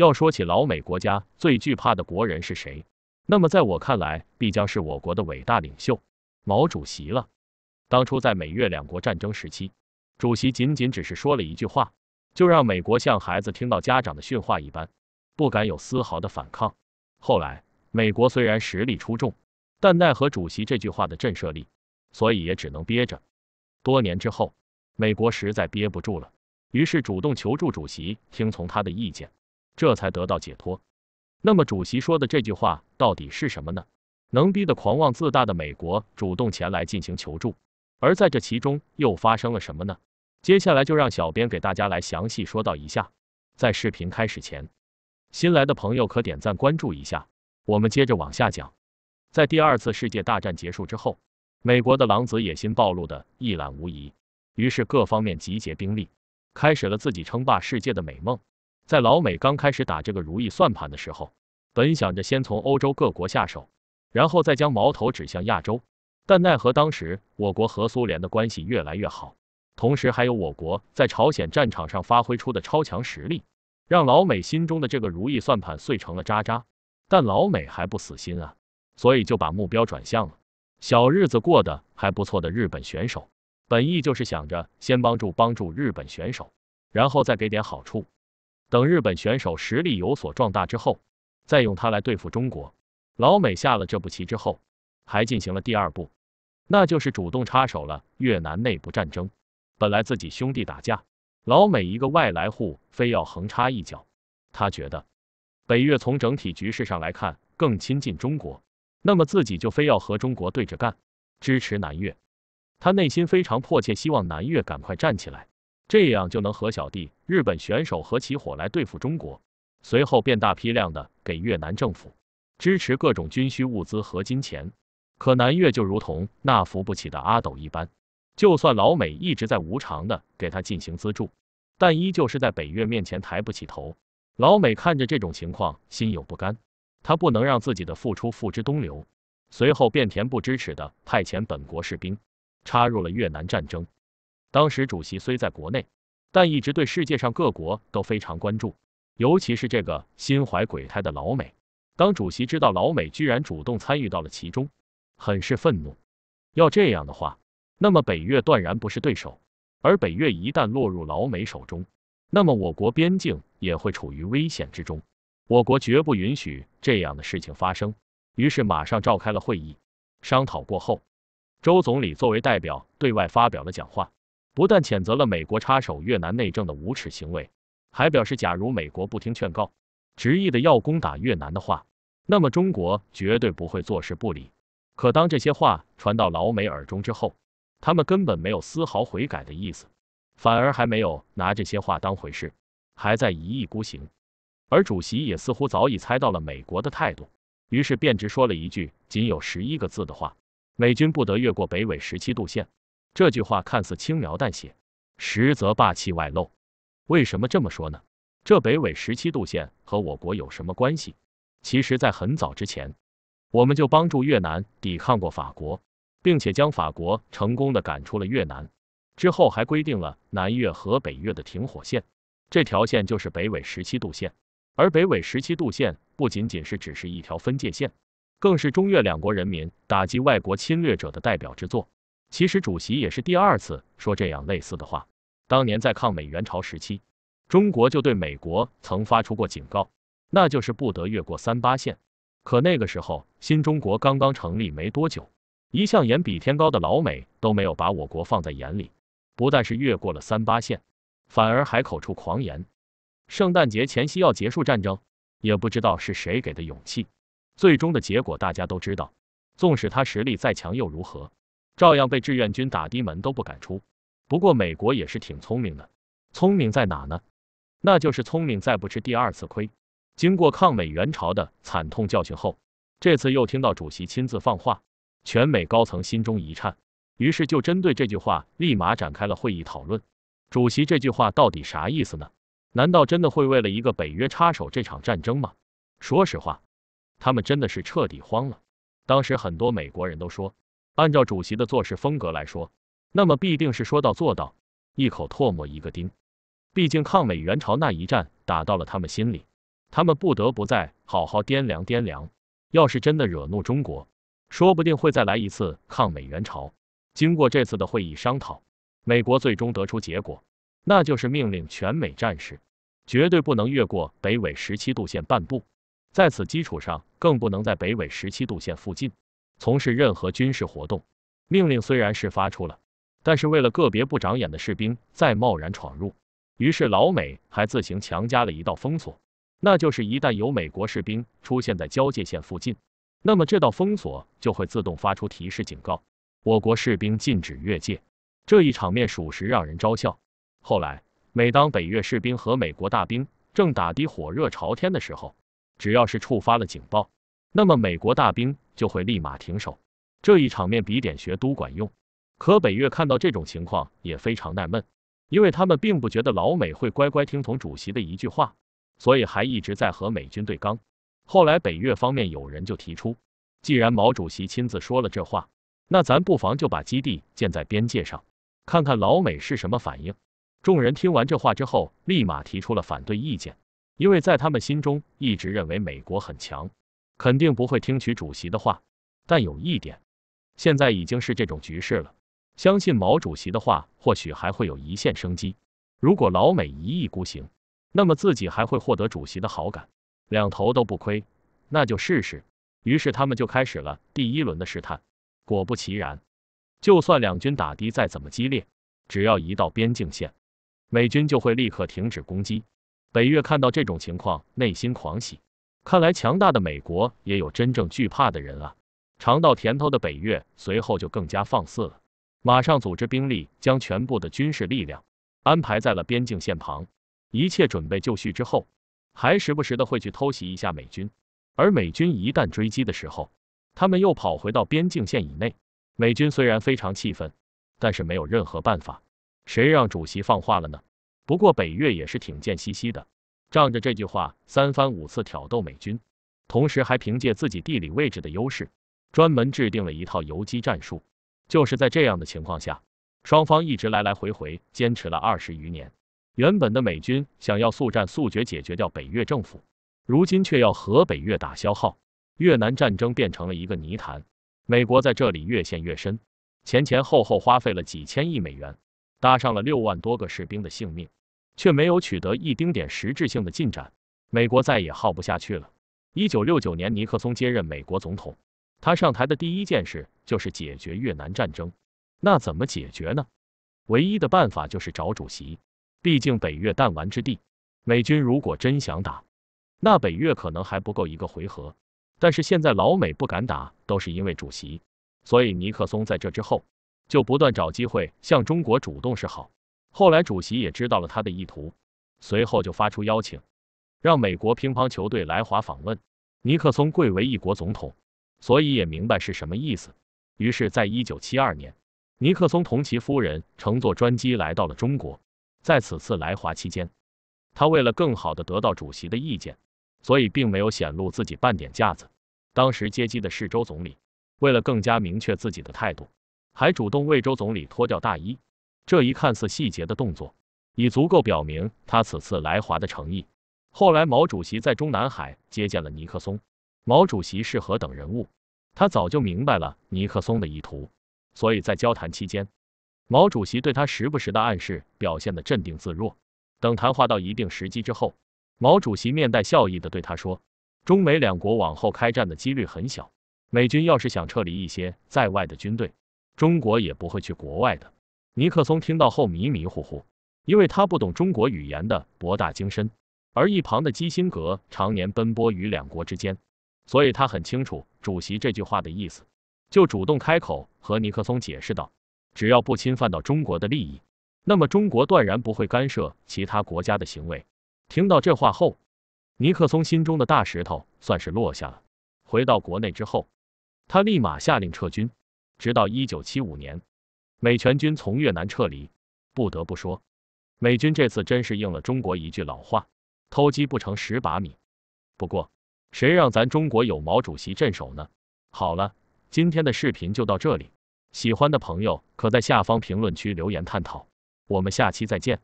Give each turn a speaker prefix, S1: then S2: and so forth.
S1: 要说起老美国家最惧怕的国人是谁，那么在我看来，必将是我国的伟大领袖毛主席了。当初在美越两国战争时期，主席仅仅只是说了一句话，就让美国像孩子听到家长的训话一般，不敢有丝毫的反抗。后来，美国虽然实力出众，但奈何主席这句话的震慑力，所以也只能憋着。多年之后，美国实在憋不住了，于是主动求助主席，听从他的意见。这才得到解脱。那么，主席说的这句话到底是什么呢？能逼得狂妄自大的美国主动前来进行求助？而在这其中又发生了什么呢？接下来就让小编给大家来详细说道一下。在视频开始前，新来的朋友可点赞关注一下。我们接着往下讲。在第二次世界大战结束之后，美国的狼子野心暴露的一览无遗，于是各方面集结兵力，开始了自己称霸世界的美梦。在老美刚开始打这个如意算盘的时候，本想着先从欧洲各国下手，然后再将矛头指向亚洲，但奈何当时我国和苏联的关系越来越好，同时还有我国在朝鲜战场上发挥出的超强实力，让老美心中的这个如意算盘碎成了渣渣。但老美还不死心啊，所以就把目标转向了小日子过得还不错的日本选手，本意就是想着先帮助帮助日本选手，然后再给点好处。等日本选手实力有所壮大之后，再用他来对付中国。老美下了这步棋之后，还进行了第二步，那就是主动插手了越南内部战争。本来自己兄弟打架，老美一个外来户非要横插一脚。他觉得，北越从整体局势上来看更亲近中国，那么自己就非要和中国对着干，支持南越。他内心非常迫切，希望南越赶快站起来，这样就能和小弟。日本选手合起伙来对付中国，随后便大批量的给越南政府支持各种军需物资和金钱。可南越就如同那扶不起的阿斗一般，就算老美一直在无偿的给他进行资助，但依旧是在北越面前抬不起头。老美看着这种情况，心有不甘，他不能让自己的付出付之东流，随后便恬不知耻的派遣本国士兵插入了越南战争。当时主席虽在国内。但一直对世界上各国都非常关注，尤其是这个心怀鬼胎的老美。当主席知道老美居然主动参与到了其中，很是愤怒。要这样的话，那么北越断然不是对手。而北越一旦落入老美手中，那么我国边境也会处于危险之中。我国绝不允许这样的事情发生。于是马上召开了会议，商讨过后，周总理作为代表对外发表了讲话。不但谴责了美国插手越南内政的无耻行为，还表示，假如美国不听劝告，执意的要攻打越南的话，那么中国绝对不会坐视不理。可当这些话传到老美耳中之后，他们根本没有丝毫悔改的意思，反而还没有拿这些话当回事，还在一意孤行。而主席也似乎早已猜到了美国的态度，于是便只说了一句仅有十一个字的话：“美军不得越过北纬十七度线。”这句话看似轻描淡写，实则霸气外露。为什么这么说呢？这北纬十七度线和我国有什么关系？其实，在很早之前，我们就帮助越南抵抗过法国，并且将法国成功的赶出了越南。之后还规定了南越和北越的停火线，这条线就是北纬十七度线。而北纬十七度线不仅仅是只是一条分界线，更是中越两国人民打击外国侵略者的代表之作。其实，主席也是第二次说这样类似的话。当年在抗美援朝时期，中国就对美国曾发出过警告，那就是不得越过三八线。可那个时候，新中国刚刚成立没多久，一向眼比天高的老美都没有把我国放在眼里，不但是越过了三八线，反而还口出狂言，圣诞节前夕要结束战争。也不知道是谁给的勇气。最终的结果大家都知道，纵使他实力再强又如何？照样被志愿军打的门都不敢出。不过美国也是挺聪明的，聪明在哪呢？那就是聪明再不吃第二次亏。经过抗美援朝的惨痛教训后，这次又听到主席亲自放话，全美高层心中一颤，于是就针对这句话立马展开了会议讨论。主席这句话到底啥意思呢？难道真的会为了一个北约插手这场战争吗？说实话，他们真的是彻底慌了。当时很多美国人都说。按照主席的做事风格来说，那么必定是说到做到，一口唾沫一个钉。毕竟抗美援朝那一战打到了他们心里，他们不得不再好好掂量掂量。要是真的惹怒中国，说不定会再来一次抗美援朝。经过这次的会议商讨，美国最终得出结果，那就是命令全美战士绝对不能越过北纬十七度线半步，在此基础上更不能在北纬十七度线附近。从事任何军事活动，命令虽然是发出了，但是为了个别不长眼的士兵再贸然闯入，于是老美还自行强加了一道封锁，那就是一旦有美国士兵出现在交界线附近，那么这道封锁就会自动发出提示警告我国士兵禁止越界。这一场面属实让人招笑。后来，每当北越士兵和美国大兵正打的火热朝天的时候，只要是触发了警报，那么美国大兵。就会立马停手，这一场面比点穴都管用。可北越看到这种情况也非常纳闷，因为他们并不觉得老美会乖乖听从主席的一句话，所以还一直在和美军对刚。后来北越方面有人就提出，既然毛主席亲自说了这话，那咱不妨就把基地建在边界上，看看老美是什么反应。众人听完这话之后，立马提出了反对意见，因为在他们心中一直认为美国很强。肯定不会听取主席的话，但有一点，现在已经是这种局势了，相信毛主席的话或许还会有一线生机。如果老美一意孤行，那么自己还会获得主席的好感，两头都不亏，那就试试。于是他们就开始了第一轮的试探。果不其然，就算两军打的再怎么激烈，只要一到边境线，美军就会立刻停止攻击。北越看到这种情况，内心狂喜。看来强大的美国也有真正惧怕的人啊！尝到甜头的北越随后就更加放肆了，马上组织兵力，将全部的军事力量安排在了边境线旁。一切准备就绪之后，还时不时的会去偷袭一下美军。而美军一旦追击的时候，他们又跑回到边境线以内。美军虽然非常气愤，但是没有任何办法，谁让主席放话了呢？不过北越也是挺贱兮兮的。仗着这句话三番五次挑逗美军，同时还凭借自己地理位置的优势，专门制定了一套游击战术。就是在这样的情况下，双方一直来来回回坚持了二十余年。原本的美军想要速战速决解决掉北越政府，如今却要和北越打消耗，越南战争变成了一个泥潭，美国在这里越陷越深，前前后后花费了几千亿美元，搭上了六万多个士兵的性命。却没有取得一丁点实质性的进展，美国再也耗不下去了。一九六九年，尼克松接任美国总统，他上台的第一件事就是解决越南战争。那怎么解决呢？唯一的办法就是找主席，毕竟北越弹丸之地，美军如果真想打，那北越可能还不够一个回合。但是现在老美不敢打，都是因为主席。所以尼克松在这之后，就不断找机会向中国主动示好。后来，主席也知道了他的意图，随后就发出邀请，让美国乒乓球队来华访问。尼克松贵为一国总统，所以也明白是什么意思。于是，在一九七二年，尼克松同其夫人乘坐专机来到了中国。在此次来华期间，他为了更好的得到主席的意见，所以并没有显露自己半点架子。当时接机的是周总理，为了更加明确自己的态度，还主动为周总理脱掉大衣。这一看似细节的动作，已足够表明他此次来华的诚意。后来，毛主席在中南海接见了尼克松。毛主席是何等人物，他早就明白了尼克松的意图，所以在交谈期间，毛主席对他时不时的暗示表现得镇定自若。等谈话到一定时机之后，毛主席面带笑意的对他说：“中美两国往后开战的几率很小，美军要是想撤离一些在外的军队，中国也不会去国外的。”尼克松听到后迷迷糊糊，因为他不懂中国语言的博大精深。而一旁的基辛格常年奔波于两国之间，所以他很清楚主席这句话的意思，就主动开口和尼克松解释道：“只要不侵犯到中国的利益，那么中国断然不会干涉其他国家的行为。”听到这话后，尼克松心中的大石头算是落下了。回到国内之后，他立马下令撤军，直到1975年。美全军从越南撤离，不得不说，美军这次真是应了中国一句老话：偷鸡不成蚀把米。不过，谁让咱中国有毛主席镇守呢？好了，今天的视频就到这里，喜欢的朋友可在下方评论区留言探讨，我们下期再见。